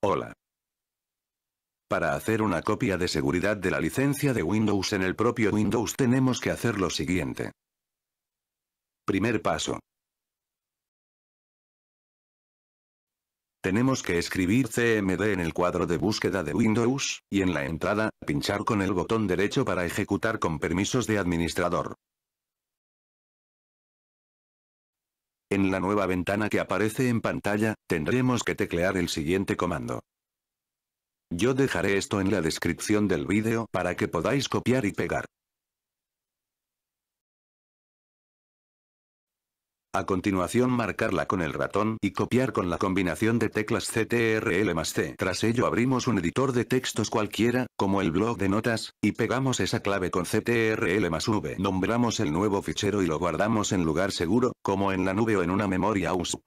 Hola. Para hacer una copia de seguridad de la licencia de Windows en el propio Windows tenemos que hacer lo siguiente. Primer paso. Tenemos que escribir CMD en el cuadro de búsqueda de Windows, y en la entrada, pinchar con el botón derecho para ejecutar con permisos de administrador. En la nueva ventana que aparece en pantalla, tendremos que teclear el siguiente comando. Yo dejaré esto en la descripción del vídeo para que podáis copiar y pegar. A continuación marcarla con el ratón y copiar con la combinación de teclas CTRL más C. Tras ello abrimos un editor de textos cualquiera, como el blog de notas, y pegamos esa clave con CTRL más V. Nombramos el nuevo fichero y lo guardamos en lugar seguro, como en la nube o en una memoria USB.